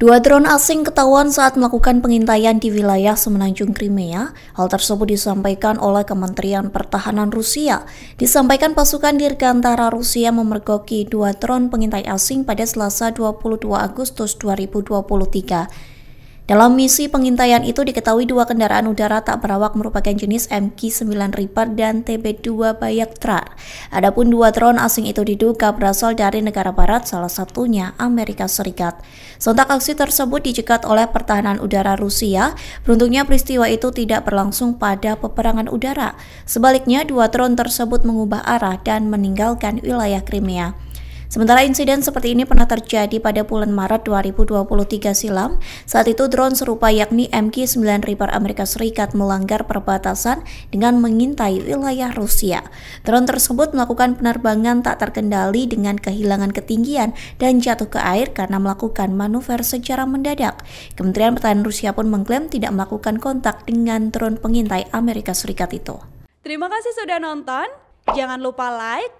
Dua drone asing ketahuan saat melakukan pengintaian di wilayah semenanjung Crimea. Hal tersebut disampaikan oleh Kementerian Pertahanan Rusia. Disampaikan pasukan Dirgantara Rusia memergoki dua drone pengintai asing pada Selasa 22 Agustus 2023 dalam misi pengintaian itu diketahui dua kendaraan udara tak berawak merupakan jenis MQ-9 Reaper dan TB-2 Bayaktra. Adapun dua drone asing itu diduga berasal dari negara barat, salah satunya Amerika Serikat. Sontak aksi tersebut dicegat oleh pertahanan udara Rusia. Beruntungnya peristiwa itu tidak berlangsung pada peperangan udara. Sebaliknya, dua drone tersebut mengubah arah dan meninggalkan wilayah Crimea. Sementara insiden seperti ini pernah terjadi pada bulan Maret 2023 silam. Saat itu drone serupa yakni MQ-9 Reaper Amerika Serikat melanggar perbatasan dengan mengintai wilayah Rusia. Drone tersebut melakukan penerbangan tak terkendali dengan kehilangan ketinggian dan jatuh ke air karena melakukan manuver secara mendadak. Kementerian Pertahanan Rusia pun mengklaim tidak melakukan kontak dengan drone pengintai Amerika Serikat itu. Terima kasih sudah nonton. Jangan lupa like,